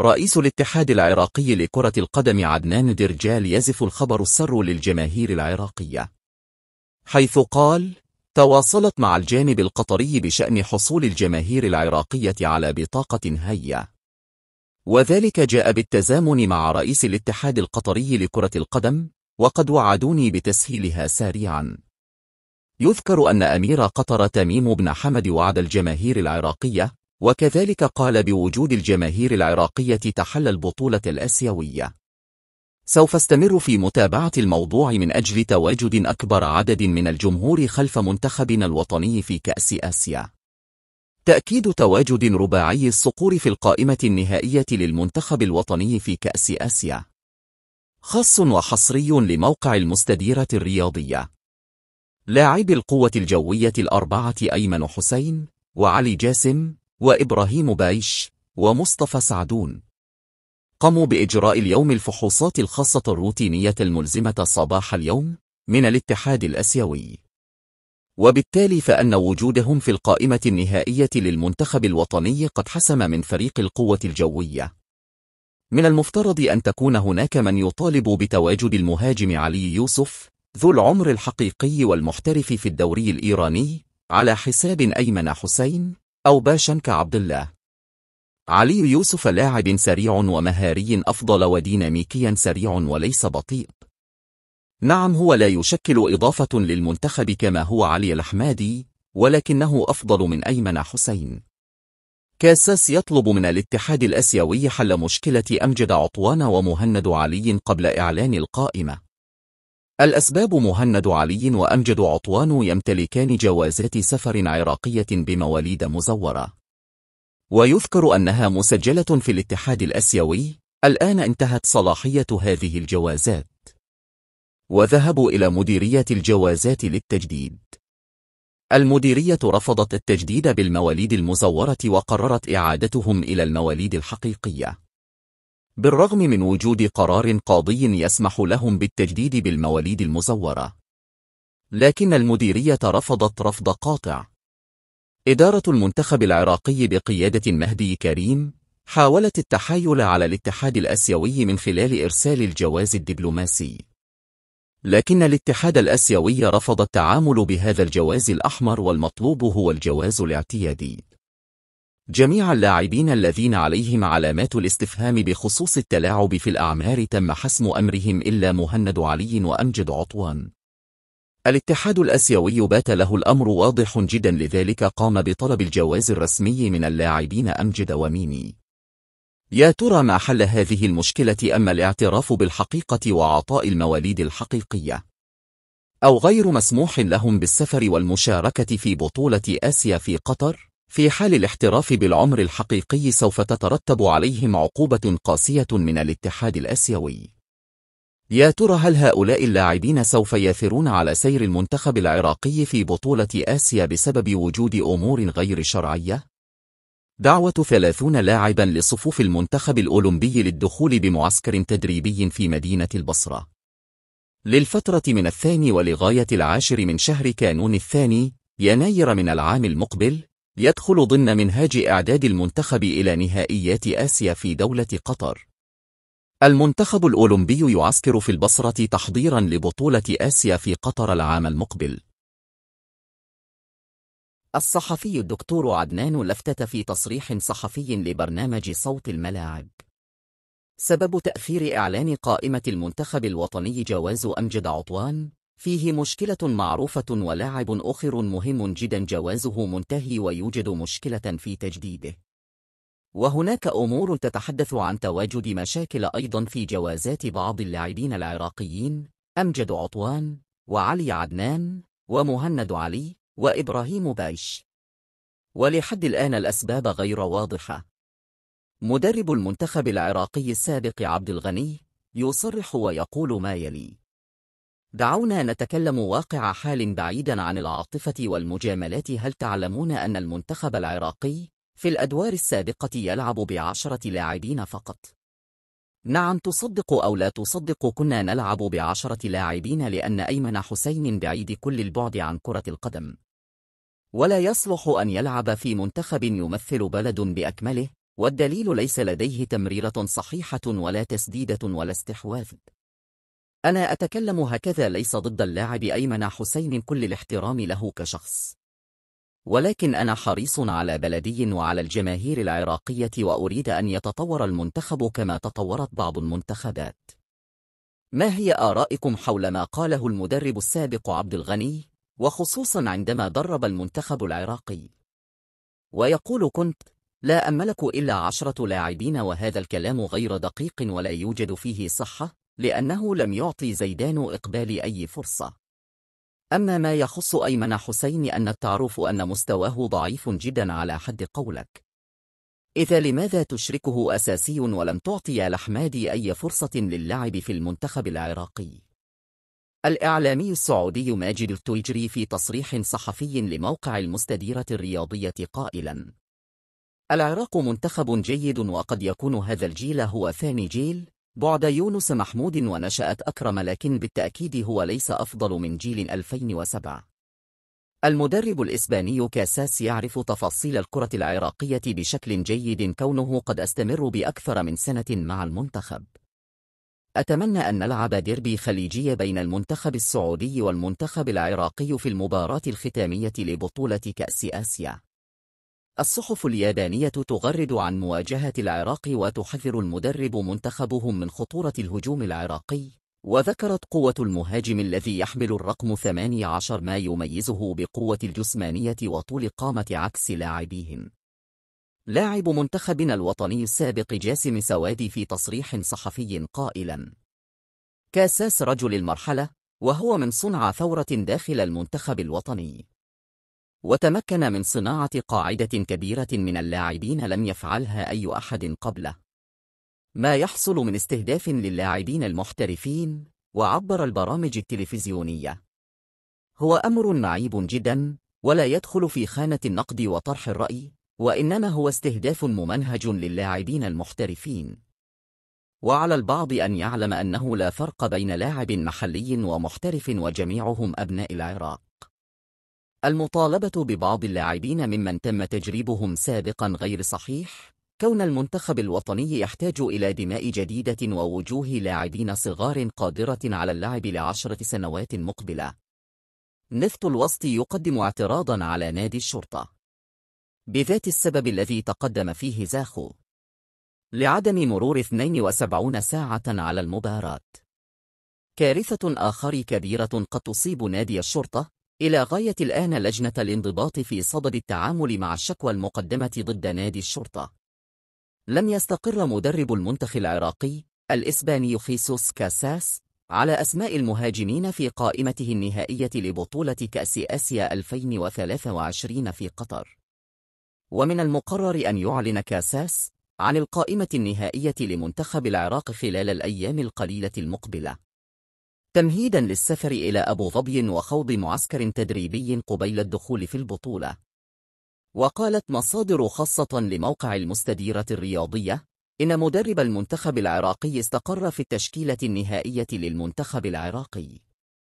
رئيس الاتحاد العراقي لكرة القدم عدنان درجال يزف الخبر السر للجماهير العراقية حيث قال تواصلت مع الجانب القطري بشأن حصول الجماهير العراقية على بطاقة هيا وذلك جاء بالتزامن مع رئيس الاتحاد القطري لكرة القدم وقد وعدوني بتسهيلها سريعا يذكر أن أمير قطر تميم بن حمد وعد الجماهير العراقية وكذلك قال بوجود الجماهير العراقية تحل البطولة الأسيوية سوف استمر في متابعة الموضوع من أجل تواجد أكبر عدد من الجمهور خلف منتخبنا الوطني في كأس آسيا تأكيد تواجد رباعي الصقور في القائمة النهائية للمنتخب الوطني في كأس آسيا خاص وحصري لموقع المستديرة الرياضية لاعبي القوة الجوية الأربعة أيمن حسين وعلي جاسم وإبراهيم بايش ومصطفى سعدون قاموا بإجراء اليوم الفحوصات الخاصة الروتينية الملزمة صباح اليوم من الاتحاد الأسيوي وبالتالي فأن وجودهم في القائمة النهائية للمنتخب الوطني قد حسم من فريق القوة الجوية من المفترض أن تكون هناك من يطالب بتواجد المهاجم علي يوسف ذو العمر الحقيقي والمحترف في الدوري الإيراني على حساب أيمن حسين أو باشا كعبد الله علي يوسف لاعب سريع ومهاري أفضل وديناميكيا سريع وليس بطيء نعم هو لا يشكل إضافة للمنتخب كما هو علي الأحمادي ولكنه أفضل من أيمن حسين كاساس يطلب من الاتحاد الأسيوي حل مشكلة أمجد عطوان ومهند علي قبل إعلان القائمة الأسباب مهند علي وأمجد عطوان يمتلكان جوازات سفر عراقية بمواليد مزورة ويذكر أنها مسجلة في الاتحاد الأسيوي الآن انتهت صلاحية هذه الجوازات وذهبوا إلى مديرية الجوازات للتجديد المديرية رفضت التجديد بالمواليد المزورة وقررت إعادتهم إلى المواليد الحقيقية بالرغم من وجود قرار قاضي يسمح لهم بالتجديد بالمواليد المزورة لكن المديرية رفضت رفض قاطع إدارة المنتخب العراقي بقيادة مهدي كريم حاولت التحايل على الاتحاد الأسيوي من خلال إرسال الجواز الدبلوماسي لكن الاتحاد الأسيوي رفض التعامل بهذا الجواز الأحمر والمطلوب هو الجواز الاعتيادي جميع اللاعبين الذين عليهم علامات الاستفهام بخصوص التلاعب في الأعمار تم حسم أمرهم إلا مهند علي وأمجد عطوان الاتحاد الأسيوي بات له الأمر واضح جدا لذلك قام بطلب الجواز الرسمي من اللاعبين أمجد وميمي يا ترى ما حل هذه المشكلة أما الاعتراف بالحقيقة وعطاء المواليد الحقيقية أو غير مسموح لهم بالسفر والمشاركة في بطولة آسيا في قطر؟ في حال الاحتراف بالعمر الحقيقي سوف تترتب عليهم عقوبة قاسية من الاتحاد الأسيوي يا ترى هل هؤلاء اللاعبين سوف يثرون على سير المنتخب العراقي في بطولة آسيا بسبب وجود أمور غير شرعية؟ دعوة 30 لاعبا لصفوف المنتخب الأولمبي للدخول بمعسكر تدريبي في مدينة البصرة للفترة من الثاني ولغاية العاشر من شهر كانون الثاني يناير من العام المقبل يدخل ضمن منهاج إعداد المنتخب إلى نهائيات آسيا في دولة قطر. المنتخب الأولمبي يعسكر في البصرة تحضيرا لبطولة آسيا في قطر العام المقبل. الصحفي الدكتور عدنان لفتت في تصريح صحفي لبرنامج صوت الملاعب. سبب تأخير إعلان قائمة المنتخب الوطني جواز أمجد عطوان فيه مشكلة معروفة ولاعب آخر مهم جدا جوازه منتهي ويوجد مشكلة في تجديده وهناك أمور تتحدث عن تواجد مشاكل أيضا في جوازات بعض اللاعبين العراقيين أمجد عطوان وعلي عدنان ومهند علي وإبراهيم بايش ولحد الآن الأسباب غير واضحة مدرب المنتخب العراقي السابق عبد الغني يصرح ويقول ما يلي دعونا نتكلم واقع حال بعيدا عن العاطفة والمجاملات هل تعلمون أن المنتخب العراقي في الأدوار السابقة يلعب بعشرة لاعبين فقط؟ نعم تصدق أو لا تصدق كنا نلعب بعشرة لاعبين لأن أيمن حسين بعيد كل البعد عن كرة القدم ولا يصلح أن يلعب في منتخب يمثل بلد بأكمله والدليل ليس لديه تمريرة صحيحة ولا تسديدة ولا استحواذ أنا أتكلم هكذا ليس ضد اللاعب أيمن حسين كل الاحترام له كشخص ولكن أنا حريص على بلدي وعلى الجماهير العراقية وأريد أن يتطور المنتخب كما تطورت بعض المنتخبات ما هي آرائكم حول ما قاله المدرب السابق عبد الغني وخصوصا عندما درب المنتخب العراقي ويقول كنت لا أملك إلا عشرة لاعبين وهذا الكلام غير دقيق ولا يوجد فيه صحة لأنه لم يعطي زيدان إقبال أي فرصة أما ما يخص أيمن حسين أن التعرف أن مستواه ضعيف جدا على حد قولك إذا لماذا تشركه أساسي ولم تعطي الأحمادي أي فرصة للعب في المنتخب العراقي؟ الإعلامي السعودي ماجد التويجري في تصريح صحفي لموقع المستديرة الرياضية قائلا العراق منتخب جيد وقد يكون هذا الجيل هو ثاني جيل بعد يونس محمود ونشأت أكرم لكن بالتأكيد هو ليس أفضل من جيل 2007 المدرب الإسباني كاساس يعرف تفاصيل الكرة العراقية بشكل جيد كونه قد استمر بأكثر من سنة مع المنتخب أتمنى أن نلعب ديربي خليجي بين المنتخب السعودي والمنتخب العراقي في المباراة الختامية لبطولة كأس آسيا الصحف اليابانية تغرد عن مواجهة العراق وتحذر المدرب منتخبهم من خطورة الهجوم العراقي وذكرت قوة المهاجم الذي يحمل الرقم 18 ما يميزه بقوة الجسمانية وطول قامة عكس لاعبيهم لاعب منتخبنا الوطني السابق جاسم سوادي في تصريح صحفي قائلا كاساس رجل المرحلة وهو من صنع ثورة داخل المنتخب الوطني وتمكن من صناعة قاعدة كبيرة من اللاعبين لم يفعلها أي أحد قبله ما يحصل من استهداف للاعبين المحترفين وعبر البرامج التلفزيونية هو أمر معيب جدا ولا يدخل في خانة النقد وطرح الرأي وإنما هو استهداف ممنهج للاعبين المحترفين وعلى البعض أن يعلم أنه لا فرق بين لاعب محلي ومحترف وجميعهم أبناء العراق المطالبة ببعض اللاعبين ممن تم تجريبهم سابقا غير صحيح كون المنتخب الوطني يحتاج إلى دماء جديدة ووجوه لاعبين صغار قادرة على اللعب لعشرة سنوات مقبلة نفط الوسط يقدم اعتراضا على نادي الشرطة بذات السبب الذي تقدم فيه زاخو لعدم مرور 72 ساعة على المباراة كارثة آخر كبيرة قد تصيب نادي الشرطة إلى غاية الآن لجنة الانضباط في صدد التعامل مع الشكوى المقدمة ضد نادي الشرطة. لم يستقر مدرب المنتخب العراقي الإسباني خيسوس كاساس على أسماء المهاجمين في قائمته النهائية لبطولة كأس آسيا 2023 في قطر. ومن المقرر أن يعلن كاساس عن القائمة النهائية لمنتخب العراق خلال الأيام القليلة المقبلة. تمهيدا للسفر إلى أبو ظبي وخوض معسكر تدريبي قبيل الدخول في البطولة وقالت مصادر خاصة لموقع المستديرة الرياضية إن مدرب المنتخب العراقي استقر في التشكيلة النهائية للمنتخب العراقي